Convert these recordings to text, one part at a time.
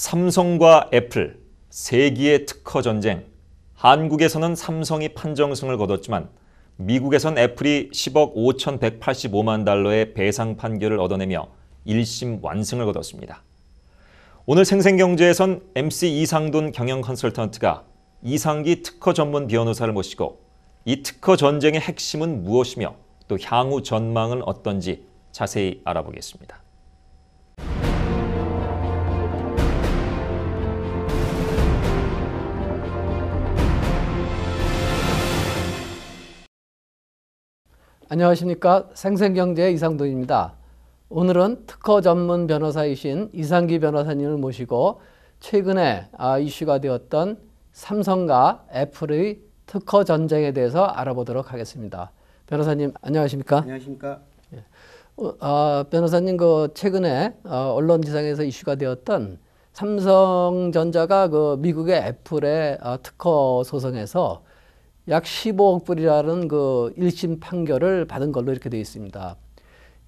삼성과 애플, 세기의 특허 전쟁. 한국에서는 삼성이 판정승을 거뒀지만 미국에선 애플이 10억 5,185만 달러의 배상 판결을 얻어내며 1심 완승을 거뒀습니다. 오늘 생생경제에선 MC 이상돈 경영 컨설턴트가 이상기 특허 전문 변호사를 모시고 이 특허 전쟁의 핵심은 무엇이며 또 향후 전망은 어떤지 자세히 알아보겠습니다. 안녕하십니까 생생경제 이상도입니다 오늘은 특허 전문 변호사이신 이상기 변호사님을 모시고 최근에 아, 이슈가 되었던 삼성과 애플의 특허 전쟁에 대해서 알아보도록 하겠습니다. 변호사님 안녕하십니까? 안녕하십니까? 예. 어, 아, 변호사님 그 최근에 어, 언론지상에서 이슈가 되었던 삼성전자가 그 미국의 애플의 어, 특허 소송에서 약 15억 불이라는 그 1심 판결을 받은 걸로 이렇게 되어 있습니다.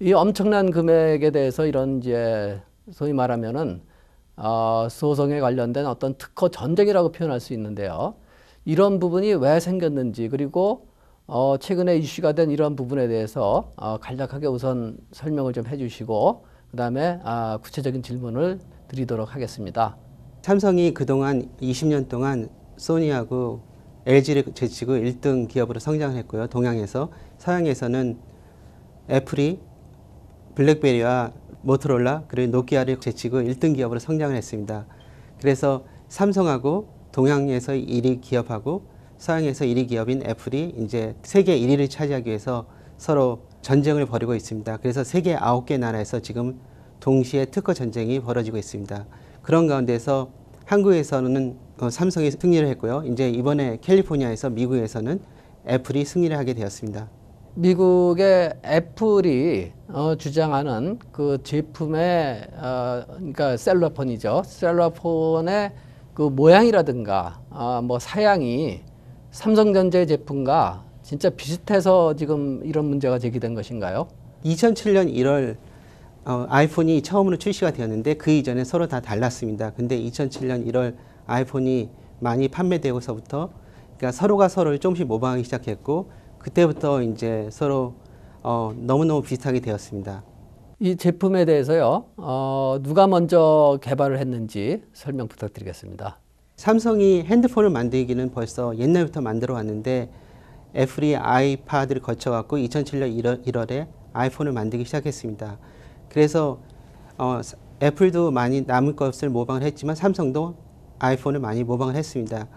이 엄청난 금액에 대해서 이런 이제 소위 말하면은 어, 소송에 관련된 어떤 특허 전쟁이라고 표현할 수 있는데요. 이런 부분이 왜 생겼는지 그리고 어, 최근에 이슈가 된 이런 부분에 대해서 어, 간략하게 우선 설명을 좀 해주시고 그 다음에 아, 구체적인 질문을 드리도록 하겠습니다. 삼성이 그동안 20년 동안 소니하고 LG를 제치고 1등 기업으로 성장했고요. 을 동양에서 서양에서는 애플이 블랙베리와 모토롤라 그리고 노키아를 제치고 1등 기업으로 성장을 했습니다. 그래서 삼성하고 동양에서 1위 기업하고 서양에서 1위 기업인 애플이 이제 세계 1위를 차지하기 위해서 서로 전쟁을 벌이고 있습니다. 그래서 세계 9개 나라에서 지금 동시에 특허 전쟁이 벌어지고 있습니다. 그런 가운데서 한국에서는 어, 삼성이 승리를 했고요. 이제 이번에 캘리포니아에서 미국에서는 애플이 승리를 하게 되었습니다. 미국의 애플이 어, 주장하는 그 제품의 어, 그러니까 셀러폰이죠. 셀러폰의 그 모양이라든가 어, 뭐 사양이 삼성전자 제품과 진짜 비슷해서 지금 이런 문제가 제기된 것인가요? 2007년 1월 어, 아이폰이 처음으로 출시가 되었는데 그 이전에 서로 다 달랐습니다. 근데 2007년 1월 아이폰이 많이 판매되고서부터 그러니까 서로가 서로를 조금씩 모방하기 시작했고 그때부터 이제 서로 어, 너무너무 비슷하게 되었습니다. 이 제품에 대해서요. 어, 누가 먼저 개발을 했는지 설명 부탁드리겠습니다. 삼성이 핸드폰을 만들기는 벌써 옛날부터 만들어 왔는데 애플이 아이파드를 거쳐갖고 2007년 1월, 1월에 아이폰을 만들기 시작했습니다. 그래서 어, 애플도 많이 남은 것을 모방을 했지만 삼성도 아이폰을 많이 모방을 했습니다.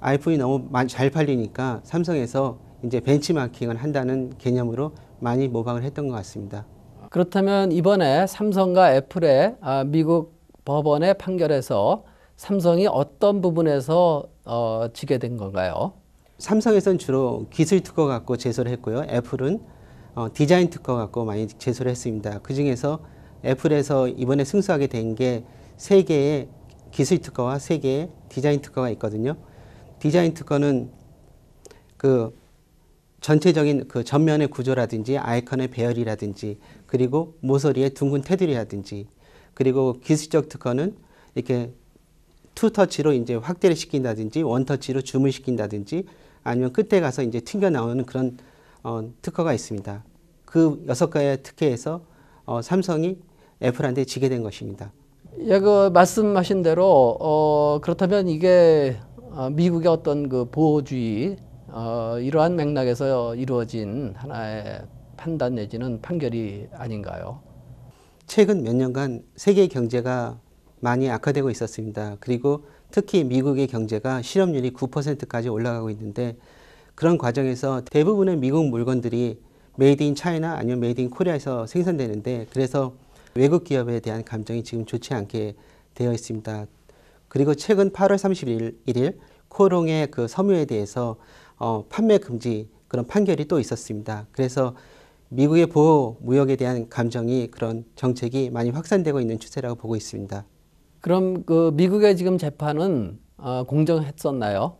아이폰이 너무 많이 잘 팔리니까 삼성에서 이제 벤치마킹을 한다는 개념으로 많이 모방을 했던 것 같습니다. 그렇다면 이번에 삼성과 애플의 아, 미국 법원의 판결에서 삼성이 어떤 부분에서 어, 지게 된 건가요? 삼성에서는 주로 기술 특허 갖고 제소를 했고요. 애플은 어, 디자인 특허 갖고 많이 제소를 했습니다. 그 중에서 애플에서 이번에 승소하게된 게 세 개의 기술 특허와 세 개의 디자인 특허가 있거든요. 디자인 특허는 그 전체적인 그 전면의 구조라든지 아이콘의 배열이라든지 그리고 모서리의 둥근 테두리라든지 그리고 기술적 특허는 이렇게 투터치로 이제 확대를 시킨다든지 원터치로 줌을 시킨다든지 아니면 끝에 가서 이제 튕겨 나오는 그런 어, 특허가 있습니다. 그 여섯 가지 특혜에서 어, 삼성이 애플한테 지게 된 것입니다. 예, 그 말씀하신 대로 어, 그렇다면 이게 어, 미국의 어떤 그 보호주의 어, 이러한 맥락에서 이루어진 하나의 판단 내지는 판결이 아닌가요? 최근 몇 년간 세계 경제가 많이 악화되고 있었습니다. 그리고 특히 미국의 경제가 실업률이 9%까지 올라가고 있는데 그런 과정에서 대부분의 미국 물건들이 메이드 인 차이나 아니면 메이드 인 코리아에서 생산되는데 그래서 외국 기업에 대한 감정이 지금 좋지 않게 되어 있습니다. 그리고 최근 8월 31일 코롱의 그 섬유에 대해서 어, 판매 금지 그런 판결이 또 있었습니다. 그래서 미국의 보호 무역에 대한 감정이 그런 정책이 많이 확산되고 있는 추세라고 보고 있습니다. 그럼 그 미국의 지금 재판은 어, 공정했었나요?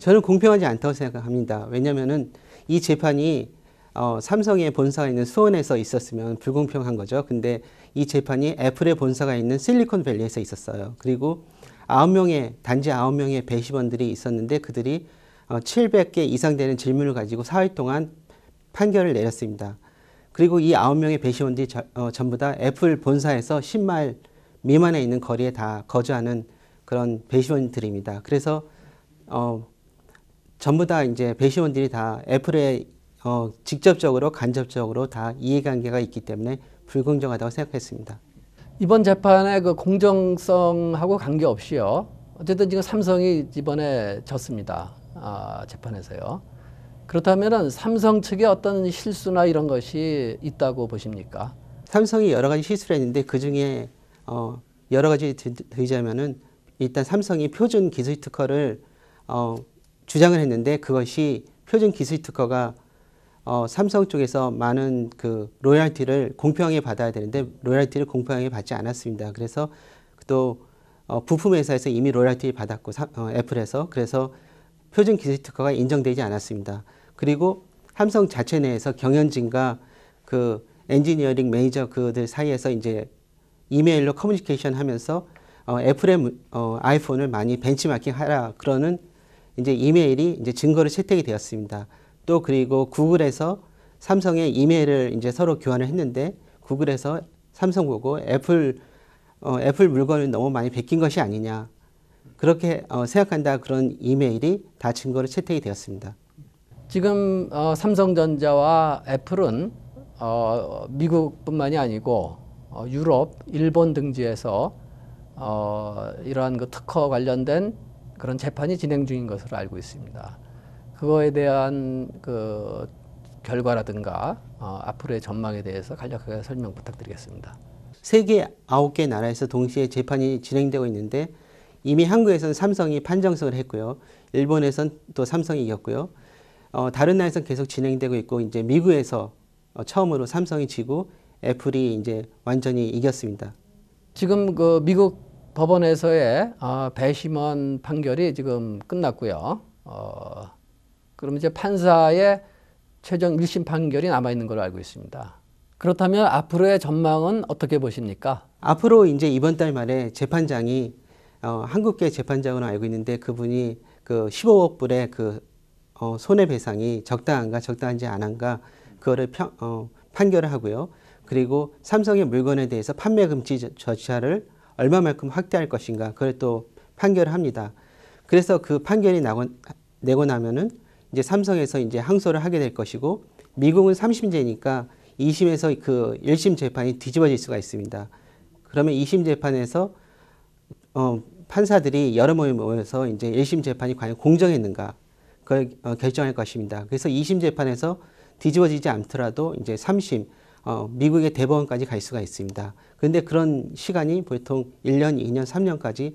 저는 공평하지 않다고 생각합니다. 왜냐면은 이 재판이 어, 삼성의 본사가 있는 수원에서 있었으면 불공평한 거죠. 근데 이 재판이 애플의 본사가 있는 실리콘밸리에서 있었어요. 그리고 아홉 명의 단지 아홉 명의 배심원들이 있었는데 그들이 어, 700개 이상 되는 질문을 가지고 사흘 동안 판결을 내렸습니다. 그리고 이 아홉 명의 배심원들이 저, 어, 전부 다 애플 본사에서 10마일 미만에 있는 거리에 다 거주하는 그런 배심원들입니다. 그래서 어, 전부 다 이제 배심원들이다 애플에 어, 직접적으로 간접적으로 다 이해관계가 있기 때문에 불공정하다고 생각했습니다. 이번 재판의 그 공정성하고 관계없이요. 어쨌든 지금 삼성이 이번에 졌습니다. 아, 재판에서요. 그렇다면 삼성 측의 어떤 실수나 이런 것이 있다고 보십니까? 삼성이 여러 가지 실수를 했는데 그 중에 어, 여러 가지 들, 들자면 일단 삼성이 표준 기술 특허를 어, 주장을 했는데 그것이 표준 기술 특허가 어, 삼성 쪽에서 많은 그 로열티를 공평하게 받아야 되는데 로열티를 공평하게 받지 않았습니다. 그래서 또 어, 부품 회사에서 이미 로열티를 받았고 사, 어, 애플에서 그래서 표준 기술 특허가 인정되지 않았습니다. 그리고 삼성 자체 내에서 경연진과 그 엔지니어링 매니저 그들 사이에서 이제 이메일로 커뮤니케이션 하면서 어, 애플의 어, 아이폰을 많이 벤치마킹 하라 그러는 이제 이메일이 이제 증거로 채택이 되었습니다. 또 그리고 구글에서 삼성의 이메일을 이제 서로 교환을 했는데 구글에서 삼성 보고 애플 어, 애플 물건을 너무 많이 베낀 것이 아니냐 그렇게 어, 생각한다 그런 이메일이 다 증거로 채택이 되었습니다. 지금 어, 삼성전자와 애플은 어, 미국뿐만이 아니고 어, 유럽, 일본 등지에서 어, 이러한 그 특허 관련된 그런 재판이 진행 중인 것으로 알고 있습니다. 그거에 대한 그 결과라든가 어, 앞으로의 전망에 대해서 간략하게 설명 부탁드리겠습니다. 세계 9개 나라에서 동시에 재판이 진행되고 있는데 이미 한국에서는 삼성이 판정승을 했고요. 일본에선 또 삼성이 이겼고요. 어, 다른 나라에서 계속 진행되고 있고 이제 미국에서 어, 처음으로 삼성이 지고 애플이 이제 완전히 이겼습니다. 지금 그 미국 법원에서의 어, 배심원 판결이 지금 끝났고요. 어, 그럼 이제 판사의 최종 1심 판결이 남아있는 걸로 알고 있습니다. 그렇다면 앞으로의 전망은 어떻게 보십니까? 앞으로 이제 이번 달 말에 재판장이 어, 한국계 재판장으로 알고 있는데 그분이 그 15억 불의 그 어, 손해배상이 적당한가 적당한지 안 한가 그거를 평, 어, 판결을 하고요. 그리고 삼성의 물건에 대해서 판매 금지 절차를 얼마만큼 확대할 것인가 그걸 또 판결을 합니다. 그래서 그 판결이 나고, 내고 나면은 이제 삼성에서 이제 항소를 하게 될 것이고 미국은 삼심제니까이심에서그일심 재판이 뒤집어질 수가 있습니다. 그러면 이심 재판에서 어, 판사들이 여러 모임 모여서 이제 일심 재판이 과연 공정했는가 그걸 어, 결정할 것입니다. 그래서 이심 재판에서 뒤집어지지 않더라도 이제 삼심 어, 미국의 대법원까지 갈 수가 있습니다. 그런데 그런 시간이 보통 1년, 2년, 3년까지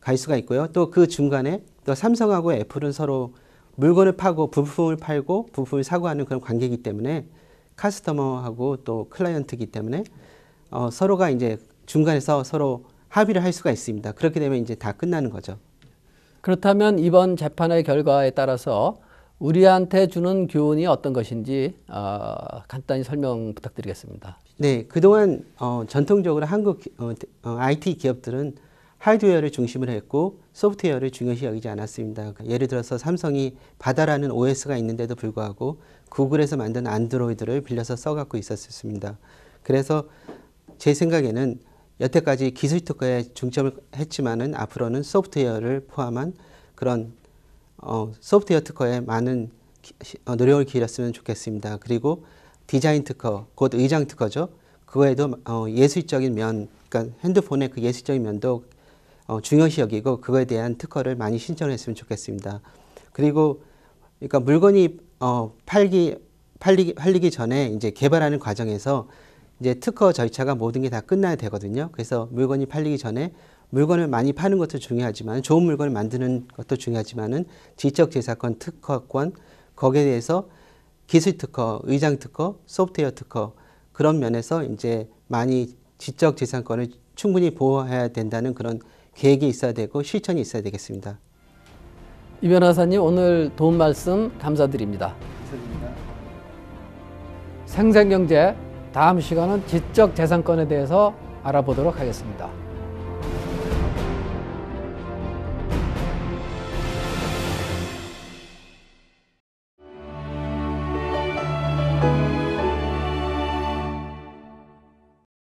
갈 수가 있고요. 또 그 중간에 또 삼성하고 애플은 서로 물건을 파고 부품을 팔고 부품을 사고 하는 그런 관계이기 때문에 카스터머하고 또 클라이언트이기 때문에 어, 서로가 이제 중간에서 서로 합의를 할 수가 있습니다. 그렇게 되면 이제 다 끝나는 거죠. 그렇다면 이번 재판의 결과에 따라서 우리한테 주는 교훈이 어떤 것인지 어, 간단히 설명 부탁드리겠습니다. 네, 그동안 어, 전통적으로 한국 어, IT 어, 기업들은 하드웨어를 중심으로 했고 소프트웨어를 중요시 여기지 않았습니다. 그러니까 예를 들어서 삼성이 바다라는 OS가 있는데도 불구하고 구글에서 만든 안드로이드를 빌려서 써갖고 있었습니다. 그래서 제 생각에는 여태까지 기술 특허에 중점을 했지만은 앞으로는 소프트웨어를 포함한 그런 어, 소프트웨어 특허에 많은 기, 어, 노력을 기울였으면 좋겠습니다. 그리고 디자인 특허, 곧 의장 특허죠. 그거에도 어, 예술적인 면, 그러니까 핸드폰의 그 예술적인 면도 어, 중요시 여기고 그거에 대한 특허를 많이 신청을 했으면 좋겠습니다. 그리고 그러니까 물건이 어, 팔기 팔리기, 팔리기 전에 이제 개발하는 과정에서 이제 특허 절차가 모든 게 다 끝나야 되거든요. 그래서 물건이 팔리기 전에 물건을 많이 파는 것도 중요하지만 좋은 물건을 만드는 것도 중요하지만은 지적 재산권 특허권 거기에 대해서 기술 특허, 의장 특허, 소프트웨어 특허 그런 면에서 이제 많이 지적 재산권을 충분히 보호해야 된다는 그런 계획이 있어야 되고 실천이 있어야 되겠습니다. 이 변호사님 오늘 도움 말씀 감사드립니다. 감사드니다 생생경제 다음 시간은 지적 재산권에 대해서 알아보도록 하겠습니다.